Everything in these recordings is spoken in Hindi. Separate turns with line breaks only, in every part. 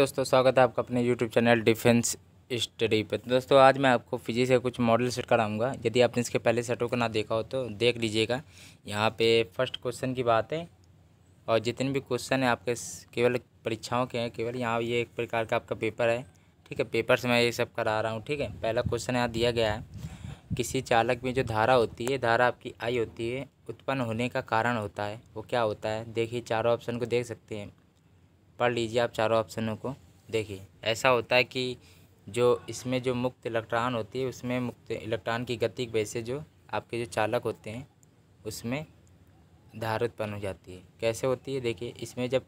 दोस्तों स्वागत है आपका अपने YouTube चैनल डिफेंस स्टडी पे तो दोस्तों आज मैं आपको फिजिक्स के कुछ मॉडल सेट कराऊंगा यदि आपने इसके पहले सेटों को ना देखा हो तो देख लीजिएगा यहाँ पे फर्स्ट क्वेश्चन की बात है और जितने भी क्वेश्चन है आपके केवल परीक्षाओं के हैं केवल यहाँ ये एक प्रकार का आपका पेपर है ठीक है पेपर से मैं ये सब करा रहा हूँ ठीक है पहला क्वेश्चन यहाँ दिया गया है किसी चालक में जो धारा होती है धारा आपकी आई होती है उत्पन्न होने का कारण होता है वो क्या होता है देखिए चारों ऑप्शन को देख सकते हैं पढ़ लीजिए आप चारों ऑप्शनों को देखिए ऐसा होता है कि जो इसमें जो मुक्त इलेक्ट्रॉन होती है उसमें मुक्त इलेक्ट्रॉन की गति की वजह से जो आपके जो चालक होते हैं उसमें धार उत्पन्न हो जाती है कैसे होती है देखिए इसमें जब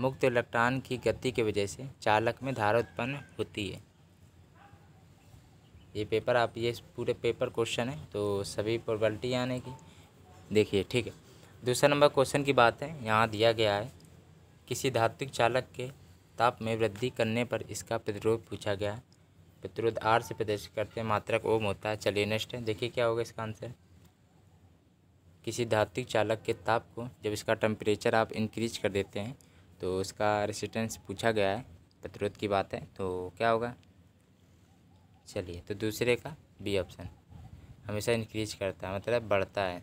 मुक्त इलेक्ट्रॉन की गति की वजह से चालक में धार उत्पन्न होती है ये पेपर आप ये पूरे पेपर क्वेश्चन है तो सभी प्रोबेबिलिटी आने की देखिए ठीक है दूसरा नंबर क्वेश्चन की बात है यहाँ दिया गया है किसी धात्विक चालक के ताप में वृद्धि करने पर इसका प्रतिरोध पूछा गया प्रतिरोध आर से प्रदर्शित करते हैं मात्रक ओम होता है चलिए नेक्स्ट है देखिए क्या होगा इसका आंसर किसी धात्विक चालक के ताप को जब इसका टेम्परेचर आप इंक्रीज कर देते हैं तो उसका रेसिस्टेंस पूछा गया है प्रतिरोध की बात है तो क्या होगा चलिए तो दूसरे का बी ऑप्शन हमेशा इंक्रीज करता है मतलब बढ़ता है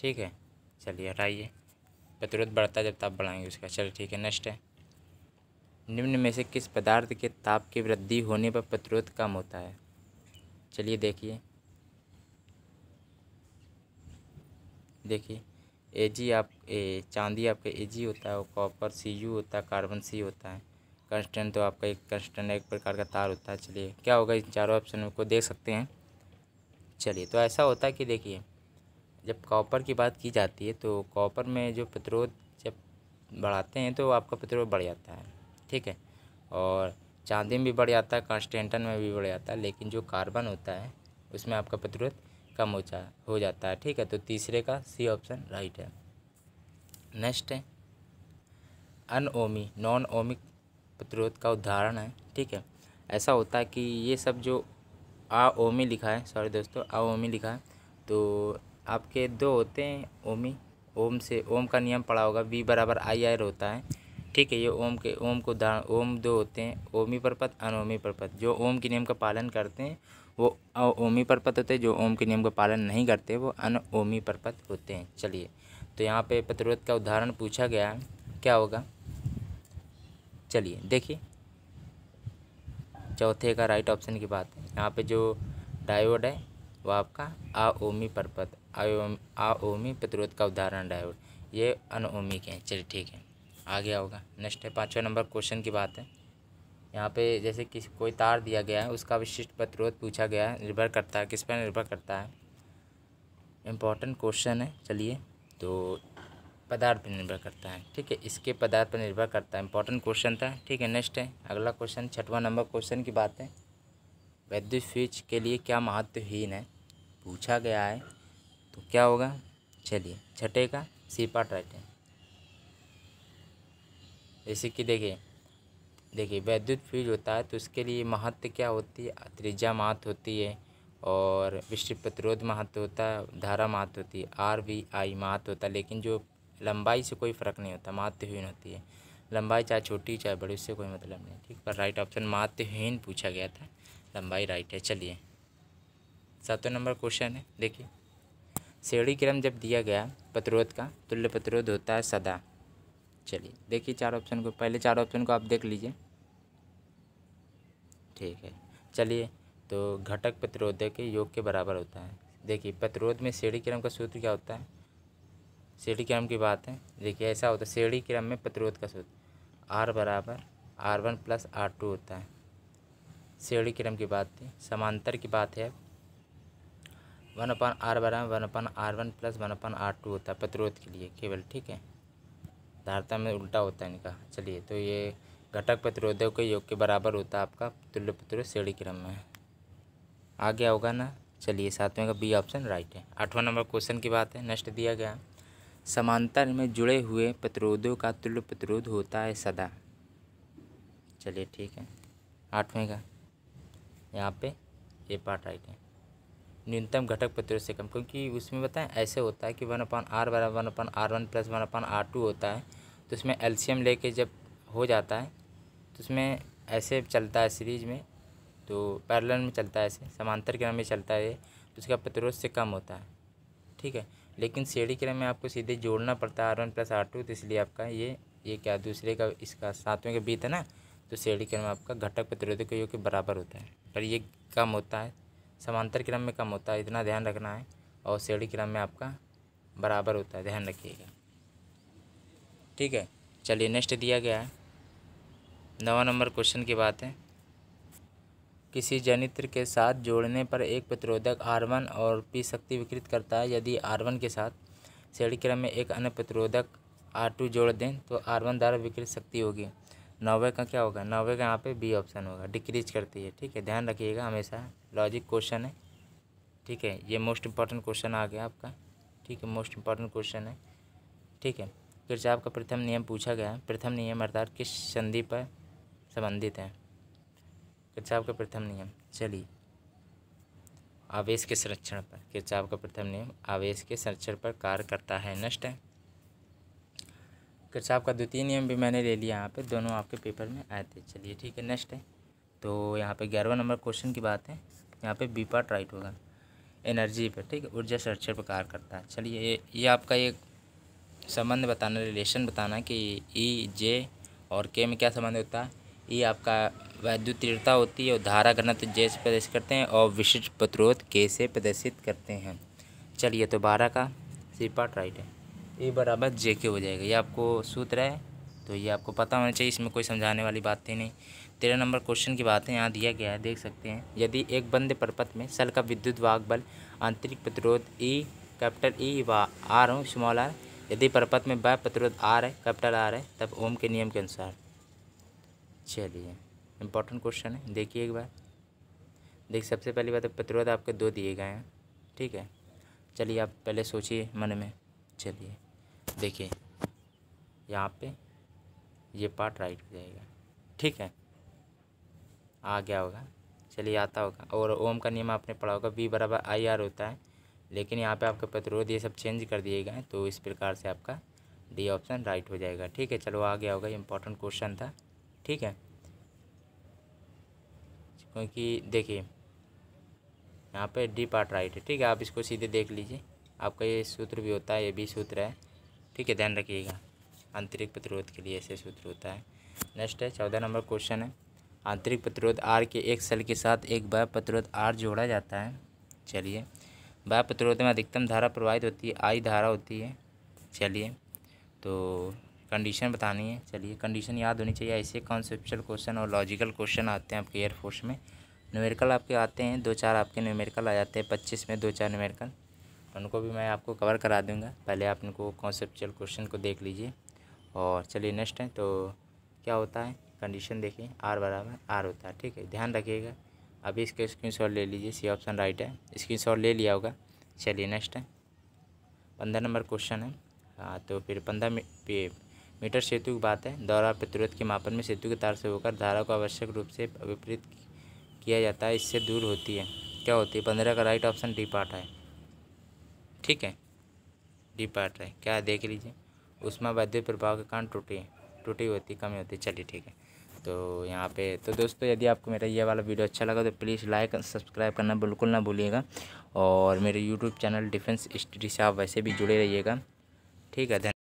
ठीक है चलिए हटाइए प्रतिरोध बढ़ता है जब ताप बढ़ाएंगे उसका चलो ठीक है नेक्स्ट है निम्न में से किस पदार्थ के ताप की वृद्धि होने पर प्रतिरोध कम होता है चलिए देखिए देखिए ए जी आप ए चांदी आपका ए जी होता है कॉपर सी यू होता है कार्बन सी होता है कंस्टेंट तो आपका एक कंस्टेंट एक प्रकार का तार होता है चलिए क्या होगा इन चारों ऑप्शन को देख सकते हैं चलिए तो ऐसा होता है कि देखिए जब कॉपर की बात की जाती है तो कॉपर में जो प्रतिरोध जब बढ़ाते हैं तो आपका प्रतिरोध बढ़ जाता है ठीक है और चांदी में भी बढ़ जाता है कॉन्स्टेंटन में भी बढ़ जाता है लेकिन जो कार्बन होता है उसमें आपका प्रतिरोध कम हो जा हो जाता है ठीक है तो तीसरे का सी ऑप्शन राइट है नेक्स्ट है अनओमी नॉन ओमिक प्रतिरोध का उदाहरण है ठीक है ऐसा होता है कि ये सब जो ओमी लिखा है सॉरी दोस्तों ओमी लिखा है तो आपके दो होते हैं ओमी ओम से ओम का नियम पढ़ा होगा वी बराबर आई आर होता है ठीक है ये ओम के ओम को दान ओम दो होते हैं ओमी परपत अनोमी परपत जो ओम के नियम का पालन करते हैं वो ओमी परपत होते हैं जो ओम के नियम का पालन नहीं करते वो अनओमी परपत होते हैं चलिए तो यहाँ पे प्रतिरोध का उदाहरण पूछा गया है क्या होगा चलिए देखिए चौथे का राइट ऑप्शन की बात है यहाँ पे जो डायोड है वो आपका अओमी परपत आओमी प्रतिरोध का उदाहरण डायोड ये अनओमिक है चलिए ठीक है आ गया होगा नेक्स्ट है पाँचवा नंबर क्वेश्चन की बात है यहाँ पे जैसे किसी कोई तार दिया गया है उसका विशिष्ट प्रतिरोध पूछा गया है निर्भर करता है किस पर निर्भर करता है इम्पोर्टेंट क्वेश्चन है चलिए तो पदार्थ पर निर्भर करता है ठीक है इसके पदार्थ पर निर्भर करता है इंपॉर्टेंट क्वेश्चन था ठीक है नेक्स्ट है अगला क्वेश्चन छठवां नंबर क्वेश्चन की बात है वैद्युत स्विच के लिए क्या महत्वहीन है पूछा गया है तो क्या होगा चलिए छठे का सी पार्ट राइट है जैसे कि देखिए देखिए वैद्युत फ्यूज होता है तो उसके लिए महत्व क्या होती है त्रिज्या महत्व होती है और विश्व प्रतिरोध महत्व होता है धारा महत्व होती है आर वी आई महत्व होता है लेकिन जो लंबाई से कोई फ़र्क नहीं होता महत्वहीन होती है लंबाई चाहे छोटी चाहे बड़ी उससे कोई मतलब नहीं ठीक पर राइट ऑप्शन महत्वहीन पूछा गया था लंबाई राइट है चलिए सातों नंबर क्वेश्चन है देखिए श्रेणी क्रम जब दिया गया प्रतिरोध का तुल्य प्रतिरोध होता है सदा चलिए देखिए चार ऑप्शन को पहले चार ऑप्शन को आप देख लीजिए ठीक है चलिए तो घटक प्रतिरोध के योग के बराबर होता है देखिए प्रतिरोध में श्रेणी क्रम का सूत्र क्या होता है श्रेणी क्रम की बात है देखिए ऐसा होता है श्रेणी क्रम में प्रतिरोध का सूत्र आर बराबर R one plus R two होता है श्रेणी क्रम की बात थी समांतर की बात है वन अपन आर बारह one upon R one plus one upon R two होता है प्रतिरोध के लिए केवल ठीक है धारता में उल्टा होता है इनका चलिए तो ये घटक प्रतिरोधों के योग के बराबर होता है आपका तुल्य प्रतिरोध श्रेणी क्रम में आ गया होगा ना चलिए सातवें का बी ऑप्शन राइट है आठवां नंबर क्वेश्चन की बात है नेक्स्ट दिया गया समांतर में जुड़े हुए प्रतिरोधों का तुल्य प्रतिरोध होता है सदा चलिए ठीक है आठवें का यहाँ पे ये पार्ट राइट है न्यूनतम घटक प्रतिरोध से कम क्योंकि उसमें बताएं ऐसे होता है कि वन अपन आर बराबर one upon R one plus one upon R two होता है तो उसमें एलसीएम लेके जब हो जाता है तो उसमें ऐसे चलता है सीरीज में तो पैरल में चलता है ऐसे समांतर क्रम में चलता है तो उसका प्रतिरोध से कम होता है ठीक है लेकिन सीढ़ी क्रम में आपको सीधे जोड़ना पड़ता है R one plus R two तो इसलिए आपका ये ये क्या दूसरे का इसका सातवें के बीत है ना तो सीढ़ी क्रम आपका घटक प्रतिरोध योग के बराबर होता है पर ये कम होता है समांतर क्रम में कम होता है इतना ध्यान रखना है और श्रेणी क्रम में आपका बराबर होता है ध्यान रखिएगा ठीक है चलिए नेक्स्ट दिया गया है नवा नंबर क्वेश्चन की बात है किसी जनित्र के साथ जोड़ने पर एक प्रतिरोधक आर वन और पी शक्ति विकृत करता है यदि आर वन के साथ श्रेणी क्रम में एक अन्य प्रतिरोधक आर टू जोड़ दें तो आर वन द्वारा विकृत शक्ति होगी नौवे का क्या होगा नौवे का यहाँ पे बी ऑप्शन होगा डिक्रीज करती है ठीक है ध्यान रखिएगा हमेशा लॉजिक क्वेश्चन है ठीक है ये मोस्ट इम्पॉर्टेंट क्वेश्चन आ गया आपका ठीक है मोस्ट इम्पॉर्टेंट क्वेश्चन है ठीक है से का प्रथम नियम पूछा गया है प्रथम नियम अर्थात किस संधि पर संबंधित है किरचाप का प्रथम नियम चलिए आवेश के संरक्षण पर किरचाप का प्रथम नियम आवेश के संरक्षण पर कार्य करता है नष्ट है किरचाप का द्वितीय नियम भी मैंने ले लिया यहाँ पे दोनों आपके पेपर में आए थे चलिए ठीक है नेक्स्ट है तो यहाँ पे ग्यारहवा नंबर क्वेश्चन की बात है यहाँ पे बी पार्ट राइट होगा एनर्जी पर ठीक है ऊर्जा संरक्षण पर कार्य करता है चलिए ये ये आपका एक संबंध बताना रिलेशन बताना कि ई e, जे और के में क्या संबंध होता है ई e आपका वैद्युत तीव्रता होती है और धारा घनत्व जे से प्रदर्शित करते हैं और विशिष्ट प्रतिरोध के से प्रदर्शित करते हैं चलिए तो बारह का सी पार्ट राइट है ए e बराबर जे के हो जाएगा ये आपको सूत्र है तो ये आपको पता होना चाहिए इसमें कोई समझाने वाली बात ही नहीं तेरह नंबर क्वेश्चन की बात है यहाँ दिया गया है देख सकते हैं यदि एक बंद परपथ में सल का विद्युत वाग बल आंतरिक प्रतिरोध ई e, कैपिटल ई व आर हूँ स्मॉल आर यदि परपथ में बाय प्रतिरोध आर है कैपिटल आर है तब ओम के नियम के अनुसार चलिए इंपॉर्टेंट क्वेश्चन है देखिए एक बार देख सबसे पहली बात तो प्रतिरोध आपके दो दिए गए हैं ठीक है चलिए आप पहले सोचिए मन में चलिए देखिए यहाँ पे ये पार्ट राइट हो जाएगा ठीक है आ गया होगा चलिए आता होगा और ओम का नियम आपने पढ़ा होगा बी बराबर आई आर होता है लेकिन यहाँ पे आपका प्रतिरोध ये सब चेंज कर दिए गए तो इस प्रकार से आपका डी ऑप्शन राइट हो जाएगा ठीक है चलो आ गया होगा इम्पोर्टेंट क्वेश्चन था ठीक है क्योंकि देखिए यहाँ पे डी पार्ट राइट है ठीक है आप इसको सीधे देख लीजिए आपका ये सूत्र भी होता है ये भी सूत्र है ठीक है ध्यान रखिएगा आंतरिक प्रतिरोध के लिए ऐसे सूत्र होता है नेक्स्ट है चौदह नंबर क्वेश्चन है आंतरिक प्रतिरोध आर के एक सेल के साथ एक बाय प्रतिरोध आर जोड़ा जाता है चलिए बाय प्रतिरोध में अधिकतम धारा प्रवाहित होती है आई धारा होती है चलिए तो कंडीशन बतानी है चलिए कंडीशन याद होनी चाहिए ऐसे कॉन्सेप्चुअल क्वेश्चन और लॉजिकल क्वेश्चन आते हैं आपके एयरफोर्स में न्यूमेरिकल आपके आते हैं दो चार आपके न्यूमेरिकल आ जाते हैं पच्चीस में दो चार न्यूमेरिकल उनको भी मैं आपको कवर करा दूंगा पहले आप उनको कॉन्सेप्चुअल क्वेश्चन को देख लीजिए और चलिए नेक्स्ट है तो क्या होता है कंडीशन देखिए आर बराबर आर होता है ठीक है ध्यान रखिएगा अभी इसके स्क्रीन ले लीजिए सी ऑप्शन राइट है स्क्रीन ले लिया होगा चलिए नेक्स्ट है पंद्रह नंबर क्वेश्चन है हाँ तो फिर पंद्रह मी, मीटर सेतु की बात है दौरा प्रतिरोध के मापन में सेतु के तार से होकर धारा को आवश्यक रूप से विपरीत किया जाता है इससे दूर होती है क्या होती है पंद्रह का राइट ऑप्शन डी पार्ट है ठीक है डी पार्ट है क्या देख लीजिए उसमें वैद्य प्रभाव के कारण टूटी टूटी होती कमी होती चलिए ठीक है तो यहाँ पे तो दोस्तों यदि आपको मेरा ये वाला वीडियो अच्छा लगा तो प्लीज़ लाइक सब्सक्राइब करना बिल्कुल ना भूलिएगा और मेरे यूट्यूब चैनल डिफेंस स्टडी से आप वैसे भी जुड़े रहिएगा ठीक है